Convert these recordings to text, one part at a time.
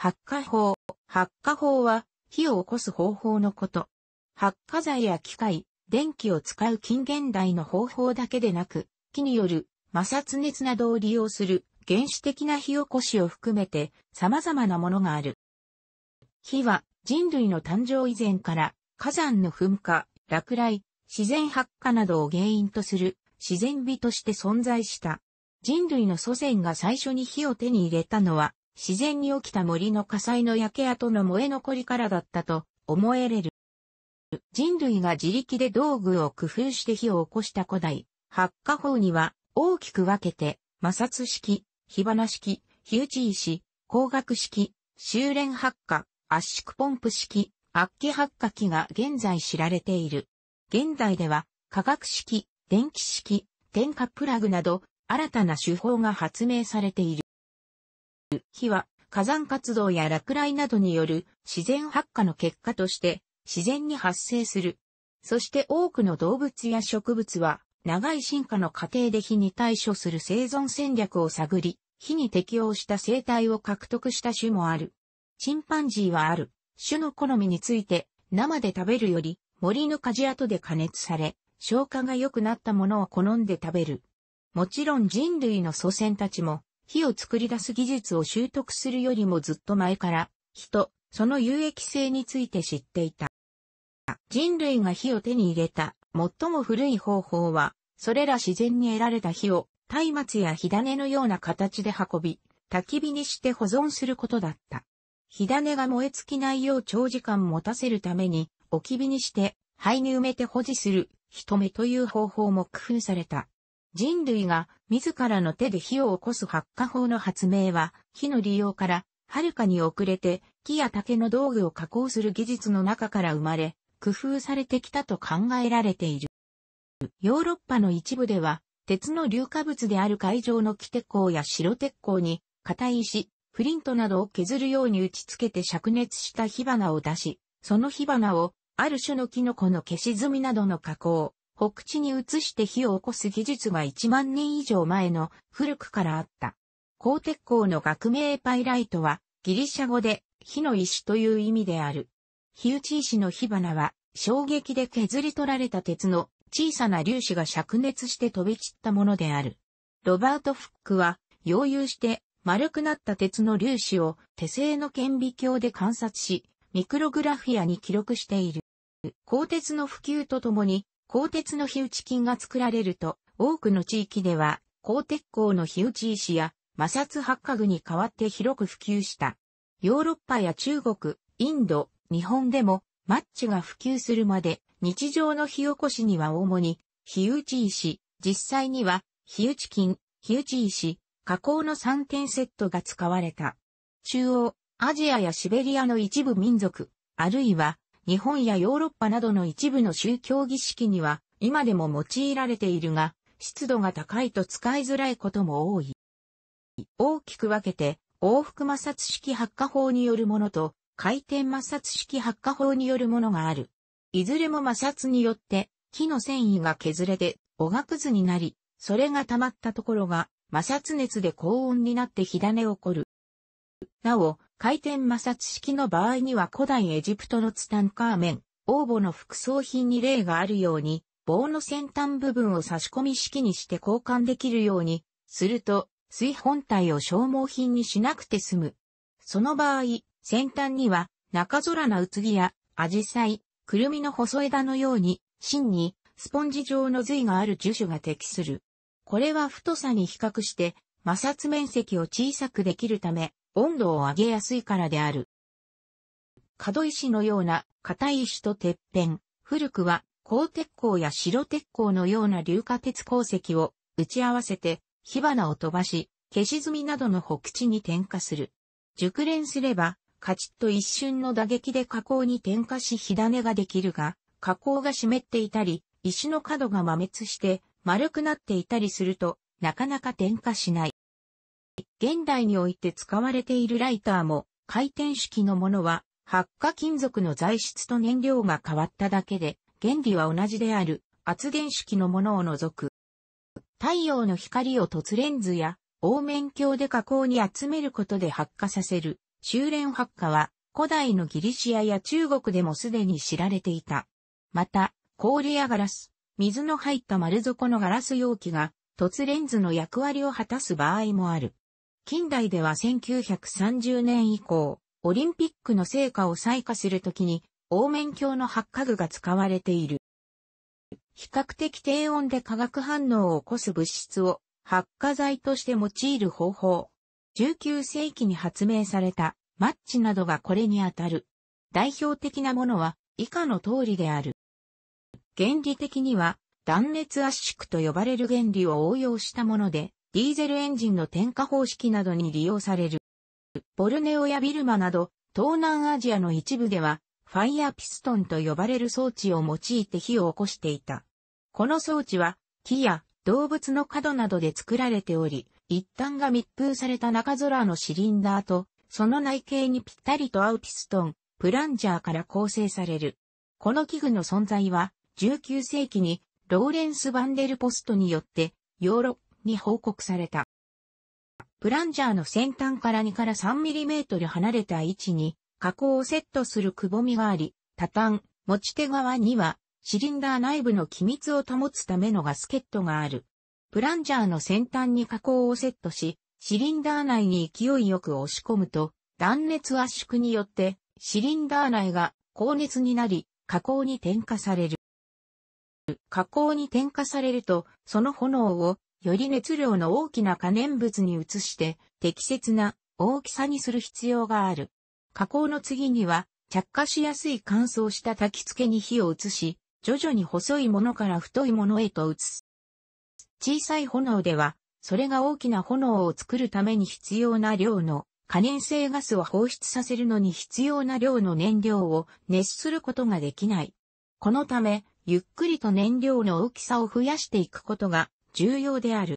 発火法。発火法は火を起こす方法のこと。発火剤や機械、電気を使う近現代の方法だけでなく、木による摩擦熱などを利用する原始的な火起こしを含めて様々なものがある。火は人類の誕生以前から火山の噴火、落雷、自然発火などを原因とする自然美として存在した。人類の祖先が最初に火を手に入れたのは自然に起きた森の火災の焼け跡の燃え残りからだったと思えれる。人類が自力で道具を工夫して火を起こした古代、発火法には大きく分けて、摩擦式、火花式、火打ち石、光学式、修練発火、圧縮ポンプ式、圧気発火器が現在知られている。現代では、化学式、電気式、点火プラグなど、新たな手法が発明されている。火は火山活動や落雷などによる自然発火の結果として自然に発生する。そして多くの動物や植物は長い進化の過程で火に対処する生存戦略を探り、火に適応した生態を獲得した種もある。チンパンジーはある種の好みについて生で食べるより森の鍛冶跡で加熱され、消化が良くなったものを好んで食べる。もちろん人類の祖先たちも火を作り出す技術を習得するよりもずっと前から、火とその有益性について知っていた。人類が火を手に入れた最も古い方法は、それら自然に得られた火を松明や火種のような形で運び、焚き火にして保存することだった。火種が燃え尽きないよう長時間持たせるために、置き火にして灰に埋めて保持する、人目という方法も工夫された。人類が自らの手で火を起こす発火法の発明は、火の利用から、はるかに遅れて、木や竹の道具を加工する技術の中から生まれ、工夫されてきたと考えられている。ヨーロッパの一部では、鉄の硫化物である海上の木鉄鋼や白鉄鋼に、硬い石、フリントなどを削るように打ち付けて灼熱した火花を出し、その火花を、ある種のキノコの消し炭などの加工、北地に移して火を起こす技術が1万年以上前の古くからあった。鋼鉄鋼の学名パイライトはギリシャ語で火の石という意味である。火打ち石の火花は衝撃で削り取られた鉄の小さな粒子が灼熱して飛び散ったものである。ロバート・フックは溶融して丸くなった鉄の粒子を手製の顕微鏡で観察し、ミクログラフィアに記録している。鋼鉄の普及とともに鋼鉄の火打ち金が作られると、多くの地域では、鋼鉄鋼の火打ち石や摩擦発火具に代わって広く普及した。ヨーロッパや中国、インド、日本でも、マッチが普及するまで、日常の火起こしには主に、火打ち石、実際には、火打ち金、火打ち石、加工の3点セットが使われた。中央、アジアやシベリアの一部民族、あるいは日本やヨーロッパなどの一部の宗教儀式には今でも用いられているが、湿度が高いと使いづらいことも多い。大きく分けて、往復摩擦式発火法によるものと、回転摩擦式発火法によるものがある。いずれも摩擦によって、木の繊維が削れて、おがくずになり、それが溜まったところが、摩擦熱で高温になって火種を起こる。なお、回転摩擦式の場合には古代エジプトのツタンカーメン、応募の副葬品に例があるように、棒の先端部分を差し込み式にして交換できるように、すると、水本体を消耗品にしなくて済む。その場合、先端には、中空なうつぎや、アジサイ、くるみの細枝のように、芯に、スポンジ状の髄がある樹種が適する。これは太さに比較して、摩擦面積を小さくできるため、温度を上げやすいからである。角石のような硬い石と鉄片、古くは鋼鉄鋼や白鉄鋼のような硫化鉄鉱石を打ち合わせて火花を飛ばし、消しみなどの北地に点火する。熟練すれば、カチッと一瞬の打撃で加口に点火し火種ができるが、加工が湿っていたり、石の角が摩滅して丸くなっていたりすると、なかなか点火しない。現代において使われているライターも、回転式のものは、発火金属の材質と燃料が変わっただけで、原理は同じである、圧電式のものを除く。太陽の光を凸レンズや、凹面鏡で加工に集めることで発火させる、修練発火は、古代のギリシアや中国でもすでに知られていた。また、氷やガラス、水の入った丸底のガラス容器が、凸レンズの役割を果たす場合もある。近代では1930年以降、オリンピックの成果を採火するときに、凹面鏡の発火具が使われている。比較的低温で化学反応を起こす物質を発火剤として用いる方法。19世紀に発明されたマッチなどがこれにあたる。代表的なものは以下の通りである。原理的には断熱圧縮と呼ばれる原理を応用したもので、ディーゼルエンジンの点火方式などに利用される。ボルネオやビルマなど、東南アジアの一部では、ファイヤーピストンと呼ばれる装置を用いて火を起こしていた。この装置は、木や動物の角などで作られており、一旦が密封された中空のシリンダーと、その内径にぴったりと合うピストン、プランジャーから構成される。この器具の存在は、19世紀にローレンス・バンデルポストによって、ヨーロッに報告された。プランジャーの先端から2から3ミリメートル離れた位置に、加工をセットするくぼみがあり、多端、持ち手側には、シリンダー内部の機密を保つためのガスケットがある。プランジャーの先端に加工をセットし、シリンダー内に勢いよく押し込むと、断熱圧縮によって、シリンダー内が高熱になり、加工に点火される。加工に点火されると、その炎をより熱量の大きな可燃物に移して適切な大きさにする必要がある。加工の次には着火しやすい乾燥した焚き付けに火を移し、徐々に細いものから太いものへと移す。小さい炎では、それが大きな炎を作るために必要な量の可燃性ガスを放出させるのに必要な量の燃料を熱することができない。このため、ゆっくりと燃料の大きさを増やしていくことが重要である。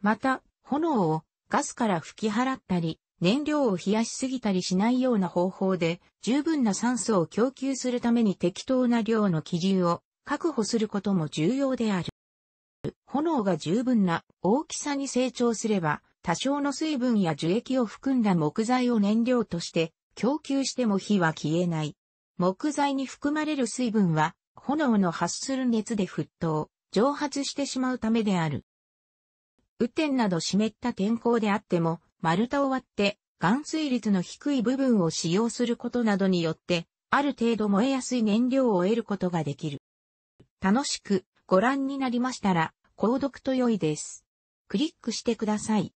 また、炎をガスから吹き払ったり、燃料を冷やしすぎたりしないような方法で、十分な酸素を供給するために適当な量の基準を確保することも重要である。炎が十分な大きさに成長すれば、多少の水分や樹液を含んだ木材を燃料として供給しても火は消えない。木材に含まれる水分は、炎の発する熱で沸騰。蒸発してしまうためである。雨天など湿った天候であっても、丸太を割って、含水率の低い部分を使用することなどによって、ある程度燃えやすい燃料を得ることができる。楽しくご覧になりましたら、購読と良いです。クリックしてください。